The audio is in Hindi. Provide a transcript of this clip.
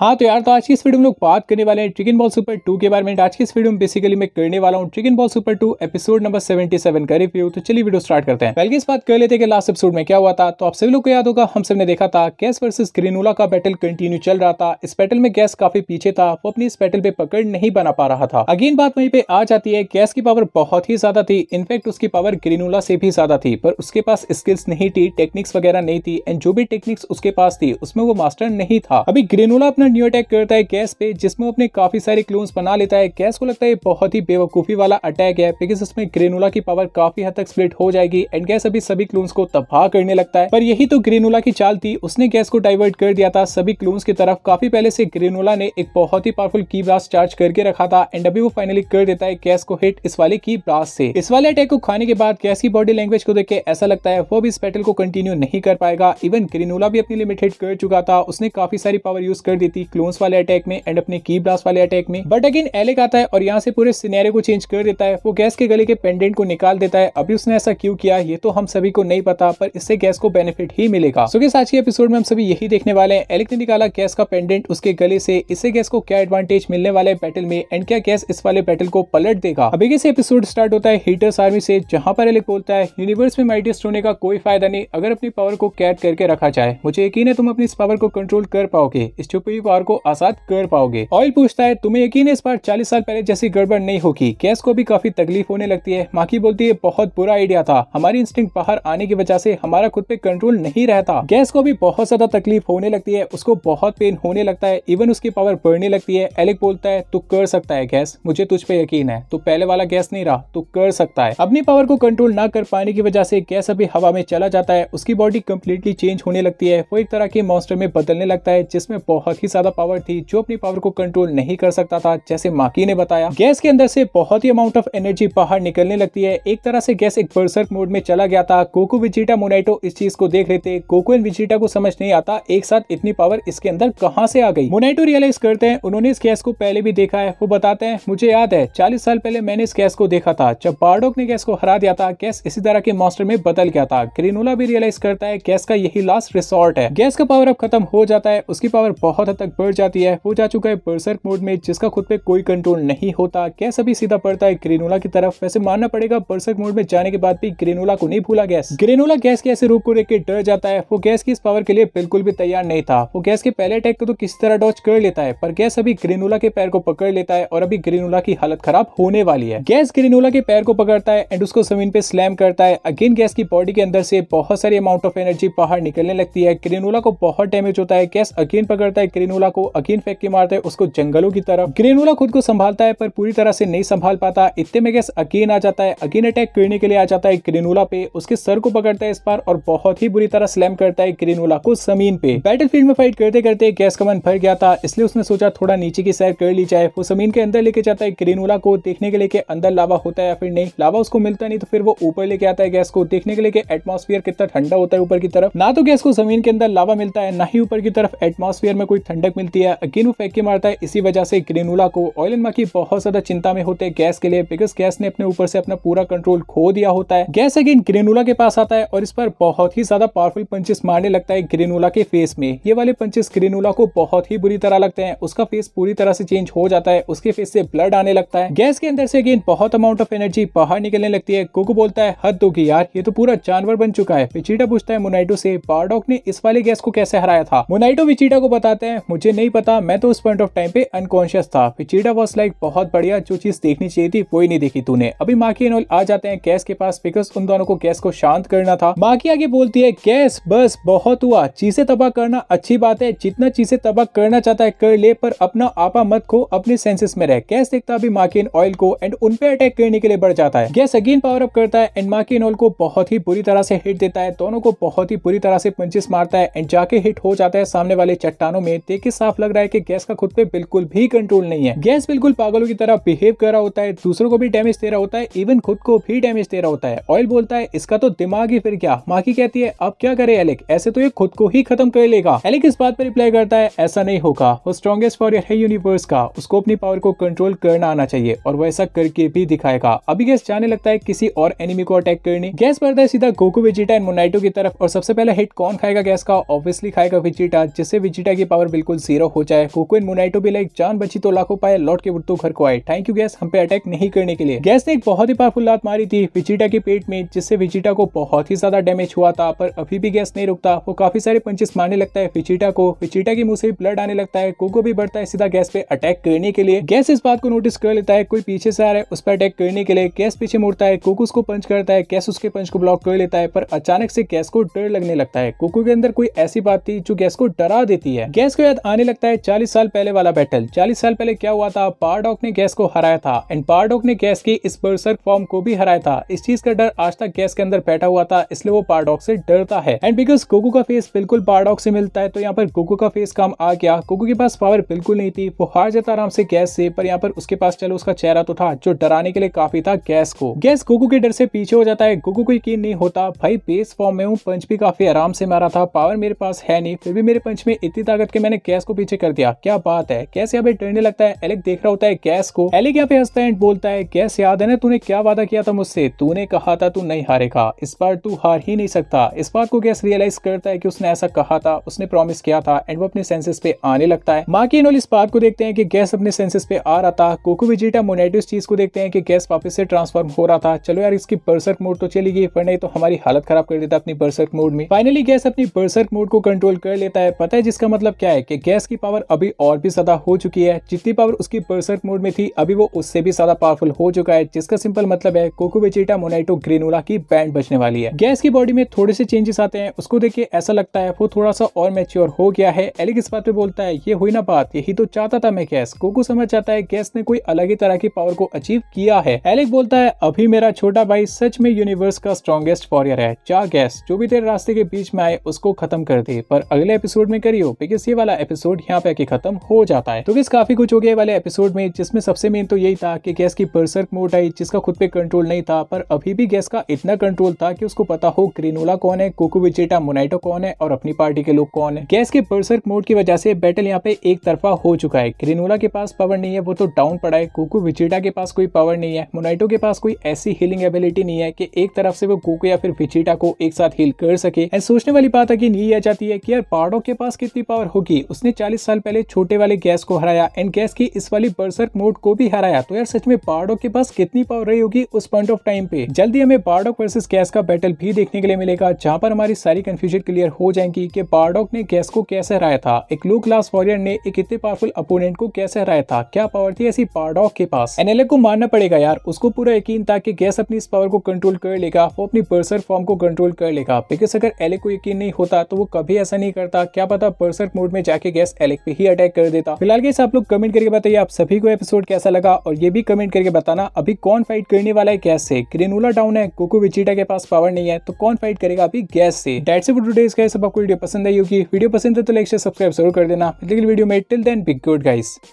हाँ तो यार तो आज की इस वीडियो में लोग बात करने वाले हैं चिकन बॉल सुपर टू के बारे में आज की इस वीडियो में बेसिकली मैं करने वाला हूँ chicken ball super two episode number 77 का रिव्यू तो चलिए वीडियो स्टार्ट करते हैं पहले इस बात कर लेते हैं कि लास्ट एपिसोड में क्या हुआ था तो आप सभी लोग को याद होगा हम सबने देखा था गैस वर्सेज ग्रेनोला का बैटल कंटिन्यू चल रहा था इस बैटल में गैस काफी पीछे था वो अपनी इस बैटल पे पकड़ नहीं बना पा रहा था अगेन बात वहीं पे आ जाती है गैस की पावर बहुत ही ज्यादा थी इनफेक्ट उसकी पावर ग्रेनोला से भी ज्यादा थी पर उसके पास स्किल्स नहीं थी टेक्निक्स वगैरह नहीं थी एंड जो भी टेक्निक्स उसके पास थी उसमें वो मास्टर नहीं था अभी ग्रेनोला अपना न्यू अटैक करता है गैस पे जिसमें अपने काफी सारे क्लोन्स बना लेता है गैस को लगता है बहुत ही बेवकूफ़ी वाला अटैक है बिकॉज उसमें ग्रेनुला की पावर काफी हद तक स्प्लिट हो जाएगी एंड गैस अभी सभी क्लोन्स को तबाह करने लगता है पर यही तो ग्रेनुला की चाल थी उसने गैस को डाइवर्ट कर दिया था सभी क्लोन्स की तरफ काफी पहले से ग्रेनुला ने एक बहुत ही पावरफुल की ब्लास्ट चार्ज करके रखा था एंड अभी वो फाइनली कर देता है गैस को हिट इस वाले की ब्लास्ट से इस वाले अटैक को खाने के बाद गैस की बॉडी लैंग्वेज को देख के ऐसा लगता है वो भी इस बैटल को कंटिन्यू नहीं कर पाएगा इवन ग्रेनुला भी अपनी लिमिट हिट कर चुका था उसने काफी सारी पावर यूज कर दी थी थी क्लोन्स वाले अटैक में एंड अपने की ब्लास्ट वाले अटैक में बट अगेन एलेक आता है और यहाँ से पूरे सिनेरियो को चेंज कर देता है वो गैस के गले के पेंडेंट को निकाल देता है अभी उसने ऐसा क्यों किया ये तो हम सभी को नहीं पता पर इससे गैस को बेनिफिट ही मिलेगा सो so, आज के एपिसोड में हम सभी यही देखने वाले हैं एलेक ने निकाला गैस का पेंडेंट उसके गले से इससे गैस को क्या एडवांटेज मिलने वाला है बैटल में एंड क्या गैस इस वाले बैटल को पलट देगा अभी कैसे एपिसोड स्टार्ट होता है हीटर्स आर्मी से जहाँ पर एलेक बोलता है यूनिवर्स में माइटेस्ट होने का कोई फायदा नहीं अगर अपनी पावर को कैद करके रखा जाए मुझे यकीन है तुम अपनी इस पावर को कंट्रोल कर पाओगे इस छुपी वार को आसाद कर पाओगे ऑयल पूछता है तुम्हें यकीन है इस बार चालीस साल पहले जैसी गड़बड़ नहीं होगी कैस को भी काफी तकलीफ होने लगती है माकी बोलती है बहुत बुरा आइडिया था हमारी इंस्टिंग बाहर आने की वजह से हमारा खुद पे कंट्रोल नहीं रहता गैस को भी बहुत ज्यादा तकलीफ होने लगती है उसको बहुत पेन होने लगता है इवन उसकी पावर बढ़ने लगती है एलेक बोलता है तू कर सकता है गैस मुझे तुझ पे यकीन है तू पहले वाला गैस नहीं रहा तू कर सकता है अपनी पावर को कंट्रोल ना कर पाने की वजह से गैस अभी हवा में चला जाता है उसकी बॉडी कम्प्लीटली चेंज होने लगती है वो एक तरह के मॉन्स्टर में बदलने लगता है जिसमें बहुत ही ज्यादा पावर थी जो अपनी पावर को कंट्रोल नहीं कर सकता था जैसे माकी ने बताया गैस के अंदर से बहुत ही अमाउंट ऑफ एनर्जी बाहर निकलने लगती है एक तरह से गैस एक बर्सर्क मोड में चला गया था कोको विजिटा मोनाइटो इस चीज को देख रहे थे कोको एंड विजिटा को समझ नहीं आता एक साथ इतनी पावर इसके अंदर कहाँ से आ गई मोनाइटो रियलाइज करते हैं उन्होंने इस गैस को पहले भी देखा है वो बताते हैं मुझे याद है चालीस साल पहले मैंने इस गैस को देखा था जब बारडोक ने गैस को हरा दिया था गैस इसी तरह के मॉस्टर में बदल गया था ग्रीनोला भी रियलाइज करता है गैस का यही लास्ट रिसोर्ट है गैस का पावर अब खत्म हो जाता है उसकी पावर बहुत हद तक तक बढ़ जाती है वो जा चुका है बर्सर्क मोड में जिसका खुद पे कोई कंट्रोल नहीं होता गैस अभी सीधा पड़ता है ग्रेनोला की तरफ वैसे मानना पड़ेगा बर्सर्क मोड में जाने के बाद भी ग्रेनोला को नहीं भूला गैस ग्रेनोला गैस के ऐसे रूप को देख के डर जाता है वो गैस की इस पावर के लिए बिल्कुल भी तैयार नहीं था वो गैस के पहले अटैक को तो किसी तरह डॉच कर लेता है पर गैस अभी ग्रेनोला के पैर को पकड़ लेता है और अभी ग्रेनोला की हालत खराब होने वाली है गैस ग्रेनोला के पैर को पकड़ता है एंड उसको जमीन पे स्लैम करता है अगेन गैस की बॉडी के अंदर से बहुत सारी अमाउंट ऑफ एनर्जी बाहर निकलने लगती है ग्रेनोला को बहुत डैमेज होता है गैस अगेन पकड़ता है ग्रेनुला को अकीन फेंक के मारता है उसको जंगलों की तरफ ग्रेनुला खुद को संभालता है पर पूरी तरह से नहीं संभाल पाता इतने में गैस अकीन आ जाता है अकीन अटैक करने के लिए आ जाता है ग्रेनुला पे उसके सर को पकड़ता है इस बार और बहुत ही बुरी तरह स्लैम करता है ग्रेनुला को जमीन पे बैटल में फाइट करते करते गैस का मन भर गया था इसलिए उसने सोचा थोड़ा नीचे की सैर कर ली जाए वो जमीन के अंदर लेके जाता है ग्रेनुला को देखने के लिए अंदर लावा होता है या फिर नहीं लावा उसको मिलता नहीं तो फिर वो ऊपर लेके आता है गैस को देखने के लिए एटमोस्फियर कितना ठंडा होता है ऊपर की तरफ ना तो गैस को जमीन के अंदर लावा मिलता है ना ही ऊपर की तरफ एटमोस्फियर में कोई ठंडक मिलती है अगेन वो फेंक के मारता है इसी वजह से ग्रेनुला को ऑयल एंड मकी बहुत ज्यादा चिंता में होते हैं गैस के लिए बिकॉज गैस ने अपने ऊपर से अपना पूरा कंट्रोल खो दिया होता है गैस अगेन ग्रेनुला के पास आता है और इस पर बहुत ही ज्यादा पावरफुल पंचेस मारने लगता है ग्रेनुला के फेस में ये वाले पंचेस ग्रेनुला को बहुत ही बुरी तरह लगते हैं उसका फेस पूरी तरह से चेंज हो जाता है उसके फेस से ब्लड आने लगता है गैस के अंदर से अगेन बहुत अमाउंट ऑफ एनर्जी बाहर निकलने लगती है गोगो बोलता है हद दोगी यार ये तो पूरा जानवर बन चुका है पिचीटा पूछता है मोनाइटो से बारडॉक ने इस वाले गैस को कैसे हराया था मोनाइटो विचीटा को बताते हैं मुझे नहीं पता मैं तो उस पॉइंट ऑफ टाइम पे अनकॉन्शियस था फिर चीटा वॉज लाइक बहुत बढ़िया जो चीज देखनी चाहिए थी वही नहीं देखी तूने अभी माकी एनोल आ जाते हैं कैस के पास बिकॉज उन दोनों को कैस को शांत करना था माकी आगे बोलती है कैस बस बहुत हुआ चीजें तबाह करना अच्छी बात है जितना चीजें तबाह करना चाहता है कर ले पर अपना आपा मत को अपने सेंसेस में रह कैस देखता अभी माकिन ऑयल को एंड उनपे अटैक करने के लिए बढ़ जाता है गैस अगेन पावर अप करता है एंड माकिन ऑयल को बहुत ही बुरी तरह से हिट देता है दोनों को बहुत ही बुरी तरह से पंचिस मारता है एंड जाके हिट हो जाता है सामने वाले चट्टानों में के साफ लग रहा है कि गैस का खुद पे बिल्कुल भी कंट्रोल नहीं है गैस बिल्कुल पागलों की तरह बिहेव कर रहा होता है दूसरों को भी डैमेज दे रहा होता है इवन खुद को भी डैमेज दे रहा होता है ऑयल बोलता है इसका तो दिमाग ही फिर क्या माकी कहती है अब क्या करे एलेक ऐसे तो ये खुद को ही खत्म कर लेगा एलेक इस बात पर रिप्लाई करता है ऐसा नहीं होगा वो स्ट्रॉन्गेस्ट वॉरियर है यूनिवर्स का उसको अपनी पावर को कंट्रोल करना आना चाहिए और वो ऐसा करके भी दिखाएगा अभी गैस जाने लगता है किसी और एनिमी को अटैक करने गैस बढ़ता है सीधा गोकू विजिटा एंड मोनाइटो की तरफ और सबसे पहले हिट कौन खाएगा गैस का ऑब्वियसली खाएगा विजिटा जिससे विजिटा की पावर बिल्कुल बिल्कुल जीरो हो जाए कोकुन मोनाइटो भी लाइक जान बची तो लाखों पाए लौट के उठतो घर को आए थैंक यू गैस हम पे अटैक नहीं करने के लिए गैस ने एक बहुत ही पावरफुल लात मारी थी विजिटा के पेट में जिससे विजिटा को बहुत ही ज्यादा डैमेज हुआ था पर अभी भी गैस नहीं रुकता वो काफी सारे पंचेस मारने लगता है विजिटा को विजिटा के मुंह से ब्लड आने लगता है कोको भी बढ़ता है सीधा गैस पे अटैक करने के लिए गैस इस बात को नोटिस कर लेता है कोई पीछे से आ रहा है उस पर अटैक करने के लिए गैस पीछे मुड़ता है कोको उसको पंच करता है गैस उसके पंच को ब्लॉक कर लेता है पर अचानक से गैस को डर लगने लगता है कोको के अंदर कोई ऐसी बात थी जो गैस को डरा देती है गैस को याद आने लगता है चालीस साल पहले वाला बैटल चालीस साल पहले क्या हुआ था पारडॉक ने गैस को हराया था एंड पारडॉक ने गैस की इस बर्सर फॉर्म को भी हराया था इस चीज का डर आज तक गैस के अंदर बैठा हुआ था इसलिए वो पारडॉक से डरता है एंड बिकॉज गोगो का फेस बिल्कुल पारडॉक से मिलता है तो यहाँ पर गोगो का फेस काम आ गया गोगो के पास पावर बिल्कुल नहीं थी वो हार जाता आराम से गैस से पर यहाँ पर उसके पास चलो उसका चेहरा तो था जो डराने के लिए काफी था गैस को गैस गोगो के डर से पीछे हो जाता है गोगो को यकीन नहीं होता भाई बेस फॉर्म में हूँ पंच भी काफी आराम से मारा था पावर मेरे पास है नहीं फिर भी मेरे पंच में इतनी ताकत के मैंने कैस को पीछे कर दिया क्या बात है कैसे यहाँ पे डरने लगता है एलेक देख रहा होता है कैस को एलेक यहाँ पे हंसता है बोलता है कैस याद है ना तूने क्या वादा किया था मुझसे तूने कहा था तू नहीं हारेगा इस बार तू हार ही नहीं सकता इस बात को कैस रियलाइज करता है की उसने ऐसा कहा था उसने प्रॉमिस किया था एंड वो अपने सेंसेस पे आने लगता है माँ की इस बात को देखते हैं की गैस अपने सेंसेस पे आ रहा था कोको विजिटा मोनेटो चीज को देखते हैं की गैस वापस से ट्रांसफॉर्म हो रहा था चलो यार इसकी बर्सर्क मोड तो चली गई पर नहीं तो हमारी हालत खराब कर देता अपनी बर्सर्क मोड में फाइनली गैस अपनी बर्सर्क मोड को कंट्रोल कर लेता है पता है जिसका मतलब क्या है कि गैस की पावर अभी और भी ज़्यादा हो चुकी है जितनी पावर उसकी बर्सर्क मोड में थी अभी वो उससे भी ज़्यादा पावरफुल हो चुका है जिसका सिंपल मतलब है कोको बेचिटा मोनाइटो ग्रेनोला की बैंड बचने वाली है गैस की बॉडी में थोड़े से चेंजेस आते हैं उसको देख के ऐसा लगता है वो थोड़ा सा और मेच्योर हो गया है एलिक इस बात पे बोलता है ये हुई ना बात यही तो चाहता था मैं गैस कोको समझ जाता है गैस ने कोई अलग ही तरह की पावर को अचीव किया है एलिक बोलता है अभी मेरा छोटा भाई सच में यूनिवर्स का स्ट्रॉन्गेस्ट वॉरियर है जा गैस जो भी तेरे रास्ते के बीच में आए उसको खत्म कर दे पर अगले एपिसोड में करियो बिकॉज ये वाला एपिसोड यहाँ पे आके खत्म हो जाता है तो किस काफी कुछ हो गया वाले एपिसोड में जिसमें सबसे मेन तो यही था कि गैस की परसर्क मोड आई जिसका खुद पे कंट्रोल नहीं था पर अभी भी गैस का इतना कंट्रोल था कि उसको पता हो ग्रेनोला कौन है कोको विजेटा मोनाइटो कौन है और अपनी पार्टी के लोग कौन है गैस के परसर्क मोड की वजह से बैटल यहाँ पे एक तरफा हो चुका है ग्रेनोला के पास पावर नहीं है वो तो डाउन पड़ा है कोको विजेटा के पास कोई पावर नहीं है मोनाइटो के पास कोई ऐसी हीलिंग एबिलिटी नहीं है कि एक तरफ से वो कोको या फिर विजेटा को एक साथ हील कर सके सोचने वाली बात अगेन ये आ जाती है कि यार पहाड़ों के पास कितनी पावर होगी उसने 40 साल पहले छोटे वाले गैस को हराया एंड गैस की इस वाली बर्सर्क मोड को भी हराया तो यार सच में बारडो के पास कितनी पावर रही होगी उस पॉइंट ऑफ टाइम पे जल्दी हमें बारडोक वर्सेस गैस का बैटल भी देखने के लिए मिलेगा जहाँ पर हमारी सारी कंफ्यूजन क्लियर हो जाएंगी की बारडोक ने गैस को कैसे हराया था एक लो क्लास वॉरियर ने एक इतने पावरफुल अपोनेंट को कैसे हराया था क्या पावर थी ऐसी बारडोक के पास एनएलए को मानना पड़ेगा यार उसको पूरा यकीन था की गैस अपनी इस पावर को कंट्रोल कर लेगा वो अपनी बर्सर फॉर्म को कंट्रोल कर लेगा बिकॉज अगर एले को यकीन नहीं होता तो वो कभी ऐसा नहीं करता क्या पता बर्सर मोड में जाकर जाके गैस एलेक पे ही अटैक कर देता फिलहाल गैस आप लोग कमेंट करके बताइए आप सभी को एपिसोड कैसा लगा और ये भी कमेंट करके बताना अभी कौन फाइट करने वाला है गैस से ग्रेनुला टाउन है कोको विचिटा के पास पावर नहीं है तो कौन फाइट करेगा अभी गैस से डेट से डेज गैस आपको वीडियो पसंद आई होगी वीडियो पसंद है तो लाइक से सब्सक्राइब जरूर कर देना वीडियो में till then big good guys